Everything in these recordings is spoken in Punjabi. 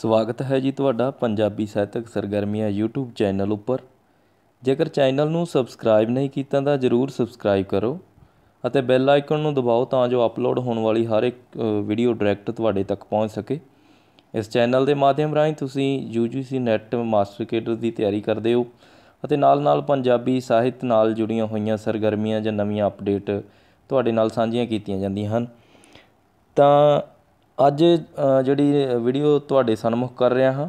ਸਵਾਗਤ ਹੈ ਜੀ ਤੁਹਾਡਾ ਪੰਜਾਬੀ ਸਾਹਿਤਕ ਸਰਗਰਮੀਆਂ YouTube ਚੈਨਲ ਉੱਪਰ ਜੇਕਰ ਚੈਨਲ ਨੂੰ ਸਬਸਕ੍ਰਾਈਬ ਨਹੀਂ ਕੀਤਾ ਤਾਂ ਜਰੂਰ ਸਬਸਕ੍ਰਾਈਬ ਕਰੋ ਅਤੇ ਬੈਲ ਆਈਕਨ ਨੂੰ ਦਬਾਓ ਤਾਂ ਜੋ ਅਪਲੋਡ ਹੋਣ ਵਾਲੀ ਹਰ ਇੱਕ ਵੀਡੀਓ ਡਾਇਰੈਕਟ ਤੁਹਾਡੇ ਤੱਕ ਪਹੁੰਚ ਸਕੇ ਇਸ ਚੈਨਲ ਦੇ ਮਾਧਿਅਮ ਰਾਹੀਂ ਤੁਸੀਂ UGC ਨੈਟ ਮਾਸਟਰ ਕੇਡਰ ਦੀ ਤਿਆਰੀ ਕਰਦੇ ਹੋ ਅਤੇ ਨਾਲ-ਨਾਲ ਪੰਜਾਬੀ ਸਾਹਿਤ ਨਾਲ ਜੁੜੀਆਂ ਹੋਈਆਂ ਸਰਗਰਮੀਆਂ ਜਾਂ ਨਵੀਆਂ ਅਪਡੇਟ ਤੁਹਾਡੇ ਨਾਲ ਸਾਂਝੀਆਂ ਕੀਤੀਆਂ ਜਾਂਦੀਆਂ ਹਨ ਤਾਂ ਅੱਜ ਜਿਹੜੀ ਵੀਡੀਓ ਤੁਹਾਡੇ ਸਾਹਮਣੇ ਕਰ ਰਿਹਾ ਹਾਂ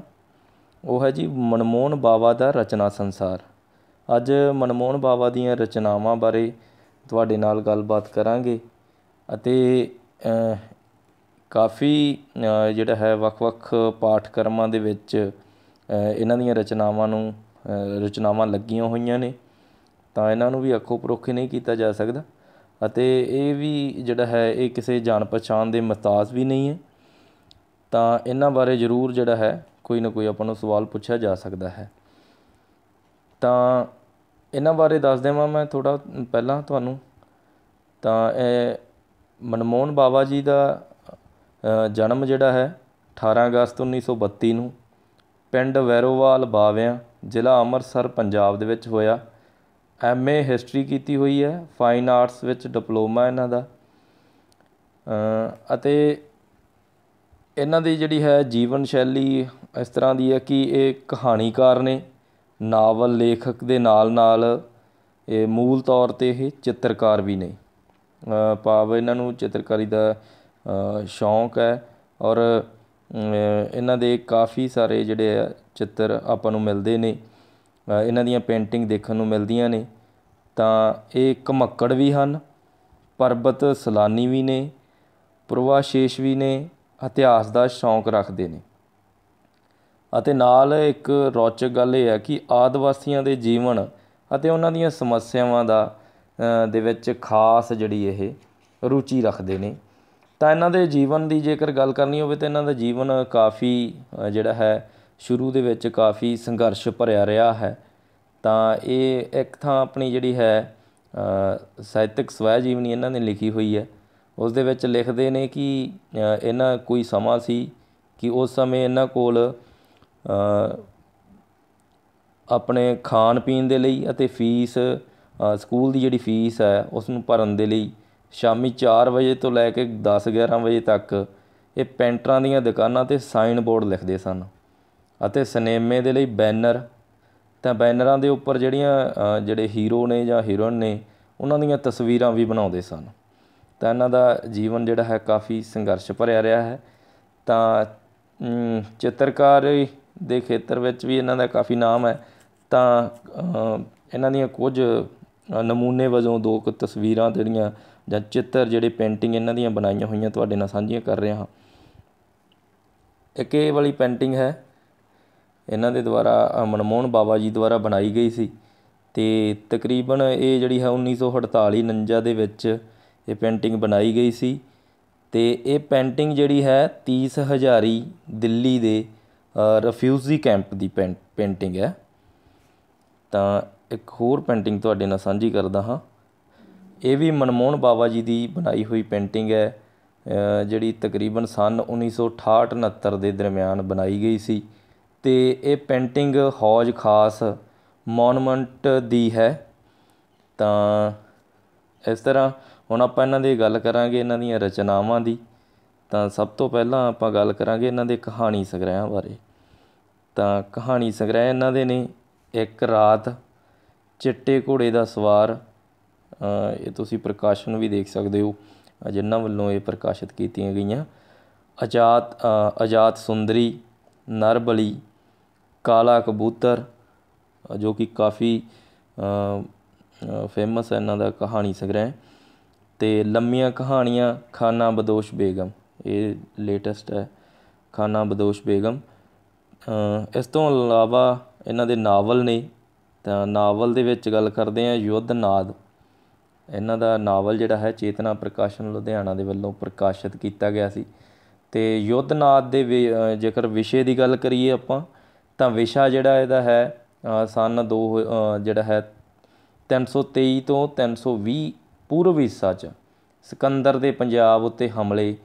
ਉਹ ਹੈ ਜੀ ਮਨਮੋਹਨ ਬਾਵਾ ਦਾ ਰਚਨਾ ਸੰਸਾਰ ਅੱਜ ਮਨਮੋਹਨ ਬਾਵਾ ਦੀਆਂ ਰਚਨਾਵਾਂ ਬਾਰੇ ਤੁਹਾਡੇ ਨਾਲ ਗੱਲਬਾਤ ਕਰਾਂਗੇ ਅਤੇ ਕਾਫੀ ਜਿਹੜਾ ਹੈ ਵੱਖ-ਵੱਖ ਪਾਠਕਰਮਾਂ ਦੇ ਵਿੱਚ ਇਹਨਾਂ ਦੀਆਂ ਰਚਨਾਵਾਂ ਨੂੰ ਰਚਨਾਵਾਂ ਲੱਗੀਆਂ ਹੋਈਆਂ ਨੇ ਤਾਂ ਇਹਨਾਂ ਨੂੰ ਵੀ ਅੱਖੋਂ ਪਰੋਖੇ ਨਹੀਂ ਕੀਤਾ ਜਾ ਸਕਦਾ ਅਤੇ ਇਹ ਵੀ ਜਿਹੜਾ ਹੈ ਇਹ ਕਿਸੇ ਜਾਣ ਪਛਾਣ ਦੇ ਮਹਤਾਜ ਵੀ ਨਹੀਂ ਹੈ ਤਾਂ ਇਹਨਾਂ ਬਾਰੇ ਜ਼ਰੂਰ ਜਿਹੜਾ ਹੈ ਕੋਈ ਨਾ ਕੋਈ ਆਪਾਂ ਨੂੰ ਸਵਾਲ ਪੁੱਛਿਆ ਜਾ ਸਕਦਾ ਹੈ ਤਾਂ ਇਹਨਾਂ ਬਾਰੇ ਦੱਸ ਦੇਵਾਂ ਮੈਂ ਥੋੜਾ ਪਹਿਲਾਂ ਤੁਹਾਨੂੰ ਤਾਂ ਇਹ ਮਨਮੋਹਨ ਬਾਵਾ ਜੀ ਦਾ ਜਨਮ ਜਿਹੜਾ ਹੈ 18 ਅਗਸਤ 1932 ਨੂੰ ਪਿੰਡ ਵੈਰੋਵਾਲ ਬਾਵਿਆਂ ਜ਼ਿਲ੍ਹਾ ਅੰਮ੍ਰਿਤਸਰ ਪੰਜਾਬ ਦੇ ਵਿੱਚ ਹੋਇਆ ਐਮਏ ਹਿਸਟਰੀ ਕੀਤੀ ਹੋਈ ਹੈ ਫਾਈਨ ਆਰਟਸ ਵਿੱਚ ਡਿਪਲੋਮਾ ਇਹਨਾਂ ਦਾ ਅਤੇ ਇਹਨਾਂ ਦੀ ਜਿਹੜੀ ਹੈ ਜੀਵਨ ਸ਼ੈਲੀ ਇਸ ਤਰ੍ਹਾਂ ਦੀ ਹੈ ਕਿ ਇਹ ਕਹਾਣੀਕਾਰ ਨੇ ਨਾਵਲ ਲੇਖਕ ਦੇ ਨਾਲ-ਨਾਲ ਇਹ ਮੂਲ ਤੌਰ ਤੇ ਇਹ ਚਿੱਤਰਕਾਰ ਵੀ ਨੇ ਪਾਵ ਇਹਨਾਂ ਨੂੰ ਚਿੱਤਰਕਾਰੀ ਦਾ ਸ਼ੌਂਕ ਹੈ ਔਰ ਇਹਨਾਂ ਦੇ ਕਾਫੀ ਸਾਰੇ ਜਿਹੜੇ ਆ ਚਿੱਤਰ ਆਪਾਂ ਨੂੰ ਮਿਲਦੇ ਨੇ ਇਹਨਾਂ ਦੀਆਂ ਪੇਂਟਿੰਗ ਦੇਖਣ ਨੂੰ ਮਿਲਦੀਆਂ ਨੇ ਤਾਂ ਇਹ ਕਮੱਕੜ ਵੀ ਹਨ ਪਰਬਤ ਸਲਾਨੀ ਵੀ ਨੇ ਪ੍ਰਵਾਸ਼ੇਸ਼ ਵੀ ਨੇ ਇਤਿਹਾਸ ਦਾ ਸ਼ੌਂਕ ਰੱਖਦੇ ਨੇ ਅਤੇ ਨਾਲ ਇੱਕ ਰੌਚਕ ਗੱਲ ਇਹ ਹੈ ਕਿ ਆਦਿਵਾਸੀਆਂ ਦੇ ਜੀਵਨ ਅਤੇ ਉਹਨਾਂ ਦੀਆਂ ਸਮੱਸਿਆਵਾਂ ਦਾ ਦੇ ਵਿੱਚ ਖਾਸ ਜਿਹੜੀ ਇਹ ਰੁਚੀ ਰੱਖਦੇ ਨੇ ਤਾਂ ਇਹਨਾਂ ਦੇ ਜੀਵਨ ਦੀ ਜੇਕਰ ਗੱਲ ਕਰਨੀ ਹੋਵੇ ਤਾਂ ਇਹਨਾਂ ਦਾ ਜੀਵਨ ਕਾਫੀ ਜਿਹੜਾ ਹੈ ਸ਼ੁਰੂ ਦੇ ਵਿੱਚ ਕਾਫੀ ਸੰਘਰਸ਼ ਭਰਿਆ ਰਿਹਾ ਹੈ ਤਾਂ ਇਹ ਇੱਕ ਥਾਂ ਆਪਣੀ ਜਿਹੜੀ ਹੈ ਸਾਹਿਤਕ ਸਵੈ ਜੀਵਨੀ ਇਹਨਾਂ ਨੇ ਲਿਖੀ ਹੋਈ ਹੈ ਉਸ ਦੇ ਵਿੱਚ ਲਿਖਦੇ ਨੇ ਕਿ ਇਹਨਾਂ ਕੋਈ ਸਮਾਂ ਸੀ ਕਿ ਉਸ ਸਮੇਂ ਇਹਨਾਂ ਕੋਲ ਆਪਣੇ ਖਾਣ ਪੀਣ ਦੇ ਲਈ ਅਤੇ ਫੀਸ ਸਕੂਲ ਦੀ ਜਿਹੜੀ ਫੀਸ ਹੈ ਉਸ ਨੂੰ ਭਰਨ ਦੇ ਲਈ ਸ਼ਾਮੀ 4 ਵਜੇ ਤੋਂ ਲੈ ਕੇ 10 11 ਵਜੇ ਤੱਕ ਇਹ ਪੈਂਟਰਾਂ ਦੀਆਂ ਦੁਕਾਨਾਂ ਤੇ ਸਾਈਨ ਬੋਰਡ ਲਿਖਦੇ ਸਨ ਅਤੇ ਸਿਨੇਮੇ ਦੇ ਲਈ ਬੈਨਰ ਤਾਂ ਬੈਨਰਾਂ ਦੇ ਉੱਪਰ ਜਿਹੜੀਆਂ ਜਿਹੜੇ ਹੀਰੋ ਨੇ ਜਾਂ ਹੀਰੋਇਨ ਨੇ ਉਹਨਾਂ ਦੀਆਂ ਤਸਵੀਰਾਂ ਵੀ ਬਣਾਉਂਦੇ ਸਨ ਤਾਂ ਇਹਨਾਂ ਦਾ ਜੀਵਨ ਜਿਹੜਾ ਹੈ ਕਾਫੀ ਸੰਘਰਸ਼ ਭਰਿਆ ਰਿਹਾ ਹੈ ਤਾਂ ਚਿੱਤਰਕਾਰੀ ਦੇ ਖੇਤਰ ਵਿੱਚ ਵੀ ਇਹਨਾਂ ਦਾ ਕਾਫੀ ਨਾਮ ਹੈ ਤਾਂ ਇਹਨਾਂ ਦੀਆਂ ਕੁਝ ਨਮੂਨੇ ਵਜੋਂ ਦੋ ਕੁ ਤਸਵੀਰਾਂ ਜਿਹੜੀਆਂ ਜਾਂ ਚਿੱਤਰ ਜਿਹੜੇ ਪੇਂਟਿੰਗ ਇਹਨਾਂ ਦੀਆਂ ਬਣਾਈਆਂ ਹੋਈਆਂ ਤੁਹਾਡੇ ਨਾਲ ਸਾਂਝੀਆਂ ਕਰ ਰਿਹਾ ਹਾਂ ਇੱਕ ਇਹ ਵਾਲੀ ਪੇਂਟਿੰਗ ਹੈ ਇਹਨਾਂ ਦੇ ਦੁਆਰਾ ਮਨਮੋਹਨ ਬਾਬਾ ਜੀ ਦੁਆਰਾ ਬਣਾਈ ਗਈ ਸੀ ਤੇ ਤਕਰੀਬਨ ਇਹ ਜਿਹੜੀ ਹੈ 1948 49 ਦੇ ਵਿੱਚ ਇਹ ਪੇਂਟਿੰਗ ਬਣਾਈ ਗਈ ਸੀ ਤੇ ਇਹ ਪੇਂਟਿੰਗ ਜਿਹੜੀ ਹੈ 30 ਹਜ਼ਾਰੀ ਦਿੱਲੀ ਦੇ ਰਿਫਿਊਜੀ ਕੈਂਪ ਦੀ ਪੇਂਟਿੰਗ ਹੈ ਤਾਂ ਇੱਕ ਹੋਰ ਪੇਂਟਿੰਗ ਤੁਹਾਡੇ ਨਾਲ ਸਾਂਝੀ ਕਰਦਾ ਹਾਂ ਇਹ ਵੀ ਮਨਮੋਹਨ ਬਾਬਾ ਜੀ ਦੀ ਬਣਾਈ ਹੋਈ ਪੇਂਟਿੰਗ ਹੈ ਜਿਹੜੀ ਤਕਰੀਬਨ ਸਨ 1968 69 ਦੇ ਦਰਮਿਆਨ ਬਣਾਈ ਗਈ ਸੀ ਤੇ ਇਹ ਪੇਂਟਿੰਗ ਹੌਜ਼ ਖਾਸ ਮੋਨੂਮੈਂਟ ਦੀ ਹੈ ਤਾਂ ਇਸ ਤਰ੍ਹਾਂ ਹੁਣ ਆਪਾਂ ਇਹਨਾਂ ਦੀ ਗੱਲ ਕਰਾਂਗੇ ਇਹਨਾਂ ਦੀਆਂ ਰਚਨਾਵਾਂ ਦੀ ਤਾਂ ਸਭ ਤੋਂ ਪਹਿਲਾਂ ਆਪਾਂ ਗੱਲ ਕਰਾਂਗੇ ਇਹਨਾਂ ਦੇ ਕਹਾਣੀ ਸੰਗ੍ਰਹਿਾਂ ਬਾਰੇ ਤਾਂ ਕਹਾਣੀ ਸੰਗ੍ਰਹਿ ਇਹਨਾਂ ਦੇ ਨੇ ਇੱਕ ਰਾਤ ਚਿੱਟੇ ਘੋੜੇ ਦਾ ਸਵਾਰ ਇਹ ਤੁਸੀਂ ਪ੍ਰਕਾਸ਼ਨ ਵੀ ਦੇਖ ਸਕਦੇ ਹੋ ਜਿਨ੍ਹਾਂ ਵੱਲੋਂ ਇਹ ਪ੍ਰਕਾਸ਼ਿਤ ਕੀਤੀਆਂ ਗਈਆਂ ਆਜ਼ਾਦ ਆਜ਼ਾਦ ਸੁੰਦਰੀ ਨਰਬਲੀ ਕਾਲਾ ਕਬੂਤਰ ਜੋ ਕਿ ਕਾਫੀ ਫੇਮਸ ਹੈ ਇਹਨਾਂ ਦਾ ਕਹਾਣੀ ਸੰਗ੍ਰਹਿ ਤੇ ਲੰਮੀਆਂ ਕਹਾਣੀਆਂ ਖਾਨਾ ਬਦੋਸ਼ ਬੇਗਮ ਇਹ ਲੇਟੈਸਟ ਹੈ ਖਾਨਾ ਬਦੋਸ਼ ਬੇਗਮ ਇਸ ਤੋਂ ਇਲਾਵਾ ਇਹਨਾਂ ਦੇ ਨਾਵਲ ਨੇ ਤਾਂ ਨਾਵਲ ਦੇ ਵਿੱਚ ਗੱਲ ਕਰਦੇ ਆ ਯੁੱਧ ਨਾਦ ਇਹਨਾਂ ਦਾ ਨਾਵਲ ਜਿਹੜਾ ਹੈ ਚੇਤਨਾ ਪ੍ਰਕਾਸ਼ਨ ਲੁਧਿਆਣਾ ਦੇ ਵੱਲੋਂ ਪ੍ਰਕਾਸ਼ਿਤ ਕੀਤਾ ਗਿਆ ਸੀ ਤੇ ਯੁੱਧ ਨਾਦ ਦੇ ਜੇਕਰ ਵਿਸ਼ੇ ਦੀ ਗੱਲ ਕਰੀਏ ਆਪਾਂ ਤਾਂ ਵਿਸ਼ਾ ਜਿਹੜਾ ਇਹਦਾ ਹੈ ਸਨ 2 ਜਿਹੜਾ ਹੈ 323 ਤੋਂ 320 ਪੂਰਵ ਹਿੱਸਾ 'ਚ ਸਿਕੰਦਰ ਦੇ ਪੰਜਾਬ ਉੱਤੇ ਹਮਲੇ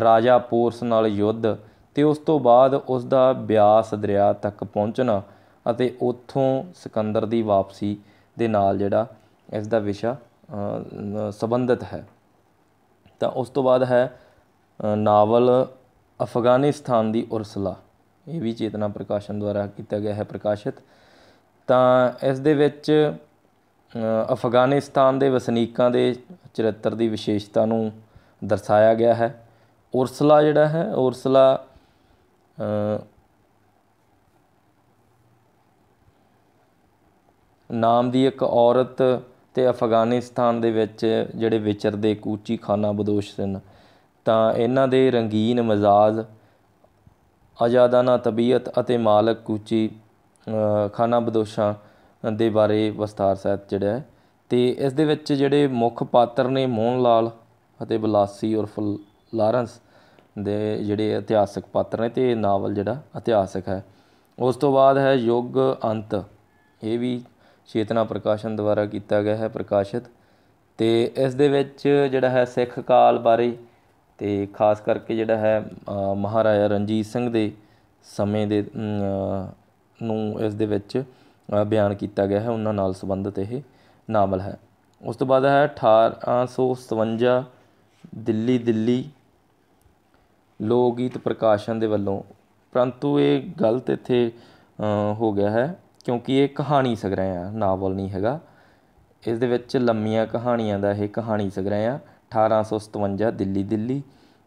ਰਾਜਾ ਪੋਰਸ ਨਾਲ ਯੁੱਧ ਤੇ ਉਸ ਤੋਂ ਬਾਅਦ ਉਸ ਦਾ ਬਿਆਸ ਦਰਿਆ ਤੱਕ ਪਹੁੰਚਣਾ ਅਤੇ ਉੱਥੋਂ ਸਿਕੰਦਰ ਦੀ ਵਾਪਸੀ ਦੇ ਨਾਲ ਜਿਹੜਾ ਇਸ ਦਾ ਵਿਸ਼ਾ ਸੰਬੰਧਿਤ ਹੈ ਤਾਂ ਉਸ ਤੋਂ ਬਾਅਦ ਹੈ ਨਾਵਲ ਅਫਗਾਨਿਸਤਾਨ ਦੀ ਉਰਸਲਾ ਇਹ ਵੀ ਚੇਤਨਾ ਪ੍ਰਕਾਸ਼ਨ ਦੁਆਰਾ ਕੀਤਾ ਗਿਆ ਹੈ ਪ੍ਰਕਾਸ਼ਿਤ ਤਾਂ ਇਸ ਦੇ ਵਿੱਚ ਅਫਗਾਨਿਸਤਾਨ ਦੇ ਵਸਨੀਕਾਂ ਦੇ ਚਰਿੱਤਰ ਦੀ ਵਿਸ਼ੇਸ਼ਤਾ ਨੂੰ ਦਰਸਾਇਆ ਗਿਆ ਹੈ ਉਰਸਲਾ ਜਿਹੜਾ ਹੈ ਉਰਸਲਾ ਨਾਮ ਦੀ ਇੱਕ ਔਰਤ ਤੇ ਅਫਗਾਨਿਸਤਾਨ ਦੇ ਵਿੱਚ ਜਿਹੜੇ ਵਿਚਰਦੇ ਕੂਚੀ ਖਾਨਾ ਬਦੋਸ਼ ਸਨ ਤਾਂ ਇਹਨਾਂ ਦੇ ਰੰਗੀਨ ਮਜ਼ਾਜ ਆਜ਼ਾਦਾਨਾ ਤਬੀਅਤ ਅਤੇ ਮਾਲਕ ਕੂਚੀ ਖਾਨਾ ਬਦੋਸ਼ਾਂ ਦੇ ਬਾਰੇ ਵਿਸਥਾਰ ਸਹਿਤ ਜਿਹੜਾ ਤੇ ਇਸ ਦੇ ਵਿੱਚ ਜਿਹੜੇ ਮੁੱਖ ਪਾਤਰ ਨੇ ਮੋਹਨ ਲਾਲ ਅਤੇ ਬਲਾਸੀ ਉਰਫ ਲਾਰੈਂਸ ਦੇ ਜਿਹੜੇ ਇਤਿਹਾਸਿਕ ਪਾਤਰ ਨੇ ਤੇ ਇਹ ਨਾਵਲ ਜਿਹੜਾ ਇਤਿਹਾਸਿਕ ਹੈ ਉਸ ਤੋਂ ਬਾਅਦ ਹੈ ਯੁੱਗ ਅੰਤ ਇਹ ਵੀ ਚੇਤਨਾ ਪ੍ਰਕਾਸ਼ਨ ਦੁਆਰਾ ਕੀਤਾ ਗਿਆ ਹੈ ਪ੍ਰਕਾਸ਼ਿਤ ਤੇ ਇਸ ਦੇ ਵਿੱਚ ਜਿਹੜਾ ਹੈ ਸਿੱਖ ਕਾਲ ਬਾਰੇ ਤੇ ਖਾਸ ਕਰਕੇ ਜਿਹੜਾ ਹੈ ਮਹਾਰਾਜਾ ਰਣਜੀਤ ਸਿੰਘ ਦੇ ਸਮੇਂ ਦੇ ਨੂੰ ਇਸ ਦੇ ਵਿੱਚ ਬਿਆਨ ਕੀਤਾ ਗਿਆ ਹੈ ਉਹਨਾਂ ਨਾਲ ਸੰਬੰਧਿਤ ਇਹ ਨਾਵਲ ਹੈ ਉਸ ਤੋਂ ਬਾਅਦ ਹੈ 1857 ਦਿੱਲੀ ਦਿੱਲੀ ਲੋਕ ਗੀਤ ਪ੍ਰਕਾਸ਼ਨ ਦੇ ਵੱਲੋਂ ਪਰੰਤੂ ਇਹ ਗਲਤ ਇੱਥੇ ਹੋ ਗਿਆ ਹੈ ਕਿਉਂਕਿ ਇਹ ਕਹਾਣੀ ਸੰਗ੍ਰਹਿ ਆ ਨਾਵਲ ਨਹੀਂ ਹੈਗਾ ਇਸ ਦੇ ਵਿੱਚ ਲੰਮੀਆਂ ਕਹਾਣੀਆਂ ਦਾ ਇਹ ਕਹਾਣੀ ਸੰਗ੍ਰਹਿ ਆ 1857 ਦਿੱਲੀ ਦਿੱਲੀ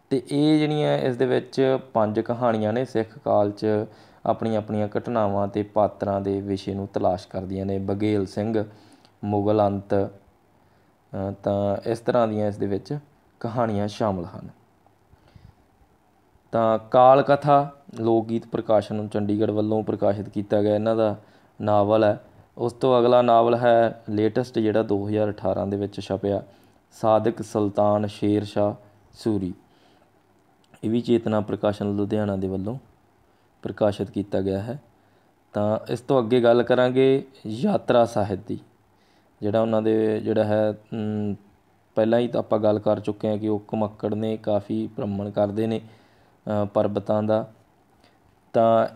ਤੇ ਇਹ ਜਿਹੜੀਆਂ ਇਸ ਦੇ ਵਿੱਚ ਪੰਜ ਕਹਾਣੀਆਂ ਨੇ ਸਿੱਖ ਕਾਲ 'ਚ ਆਪਣੀਆਂ ਆਪਣੀਆਂ ਘਟਨਾਵਾਂ ਤੇ ਪਾਤਰਾਂ ਦੇ ਵਿਸ਼ੇ ਨੂੰ ਤਲਾਸ਼ ਕਰਦੀਆਂ ਨੇ ਬਗੇਲ ਸਿੰਘ ਮੁਗਲ ਅੰਤ ਤਾਂ ਇਸ ਤਰ੍ਹਾਂ ਦੀਆਂ ਇਸ ਦੇ ਵਿੱਚ ਕਹਾਣੀਆਂ ਸ਼ਾਮਲ ਹਨ ਤਾਂ ਕਾਲ ਕਥਾ ਲੋਕ ਗੀਤ ਪ੍ਰਕਾਸ਼ਨ ਨੂੰ ਚੰਡੀਗੜ੍ਹ ਵੱਲੋਂ ਪ੍ਰਕਾਸ਼ਿਤ ਕੀਤਾ ਗਿਆ ਇਹਨਾਂ ਦਾ ਨਾਵਲ ਹੈ ਉਸ ਤੋਂ ਅਗਲਾ ਨਾਵਲ ਹੈ ਲੇਟੈਸਟ ਜਿਹੜਾ 2018 ਦੇ ਵਿੱਚ ਛਪਿਆ ਸਾਦਿਕ ਸੁਲਤਾਨ ਸ਼ੇਰ ਸ਼ਾ ਸੂਰੀ ਇਹ ਵੀ ਚੇਤਨਾ ਪ੍ਰਕਾਸ਼ਨ ਲੁਧਿਆਣਾ ਦੇ ਵੱਲੋਂ ਪ੍ਰਕਾਸ਼ਿਤ ਕੀਤਾ ਗਿਆ ਹੈ ਤਾਂ ਇਸ ਤੋਂ ਅੱਗੇ ਗੱਲ ਕਰਾਂਗੇ ਯਾਤਰਾ ਸਾਹਿਤ ਦੀ ਜਿਹੜਾ ਉਹਨਾਂ ਦੇ ਜਿਹੜਾ ਹੈ ਪਹਿਲਾਂ ਹੀ ਤਾਂ ਆਪਾਂ ਗੱਲ ਕਰ ਚੁੱਕੇ ਹਾਂ ਕਿ ਉਹ ਕਮੱਕੜ ਨੇ ਕਾਫੀ ਭ੍ਰਮਣ ਕਰਦੇ ਨੇ ਪਰਬਤਾਂ ਦਾ ਤਾਂ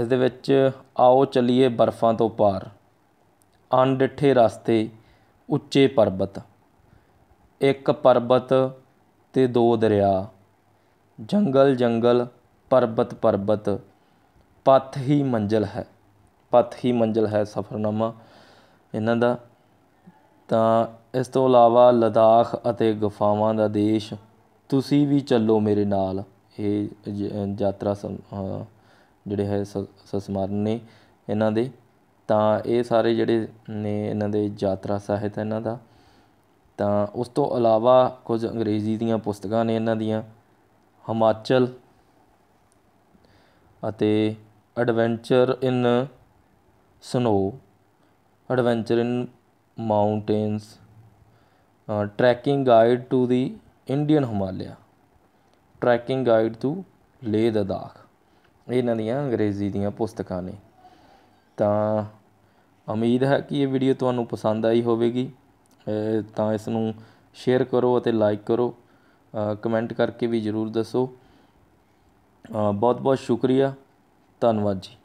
ਇਸ ਦੇ ਵਿੱਚ ਆਓ ਚੱਲੀਏ ਬਰਫ਼ਾਂ ਤੋਂ ਪਾਰ ਅਣਡਿੱਠੇ ਰਸਤੇ ਉੱਚੇ ਪਰਬਤ ਇੱਕ ਪਰਬਤ ਤੇ ਦੋ ਦਰਿਆ ਜੰਗਲ ਜੰਗਲ ਪਰਬਤ ਪਰਬਤ ਪਥ ਹੀ ਮੰਜ਼ਲ ਹੈ ਪਥ ਹੀ ਮੰਜ਼ਲ ਹੈ ਸਫ਼ਰਨਾਮਾ ਇਹਨਾਂ ਦਾ ਤਾਂ ਇਸ ਤੋਂ ਇਲਾਵਾ ਲਦਾਖ ਅਤੇ ਗੁਫਾਵਾਂ ਦਾ ਦੇਸ਼ ਤੁਸੀਂ ਵੀ ਚੱਲੋ ਮੇਰੇ ਨਾਲ ਇਹ ਯਾਤਰਾ ਜਿਹੜੇ ਹੈ ਸਸਮਾਰਨ ਨੇ ਇਹਨਾਂ ਦੇ ਤਾਂ ਇਹ ਸਾਰੇ ਜਿਹੜੇ ਨੇ ਇਹਨਾਂ ਦੇ ਯਾਤਰਾ ਸਾਹਿਤ ਇਹਨਾਂ ਦਾ ਤਾਂ ਉਸ ਤੋਂ ਇਲਾਵਾ ਕੁਝ ਅੰਗਰੇਜ਼ੀ ਦੀਆਂ ਪੁਸਤਕਾਂ ਨੇ ਇਹਨਾਂ ਦੀਆਂ ਹਿਮਾਚਲ ਅਤੇ adventure in snow adventure in mountains trekking guide to the Indian Himalaya trekking guide to Leh Ladakh ਇਹਨਾਂ ਦੀਆਂ ਅੰਗਰੇਜ਼ੀ ਦੀਆਂ ਪੁਸਤਕਾਂ ਨੇ ਤਾਂ ਉਮੀਦ ਹੈ ਕਿ ਇਹ ਵੀਡੀਓ ਤੁਹਾਨੂੰ ਪਸੰਦ ਆਈ ਹੋਵੇਗੀ ਤਾਂ ਇਸ ਨੂੰ ਸ਼ੇਅਰ ਕਰੋ ਅਤੇ ਲਾਈਕ ਕਰੋ ਕਮੈਂਟ ਕਰਕੇ ਵੀ ਜ਼ਰੂਰ ਦੱਸੋ ਬਹੁਤ ਬਹੁਤ ਸ਼ੁਕਰੀਆ ਧੰਨਵਾਦ ਜੀ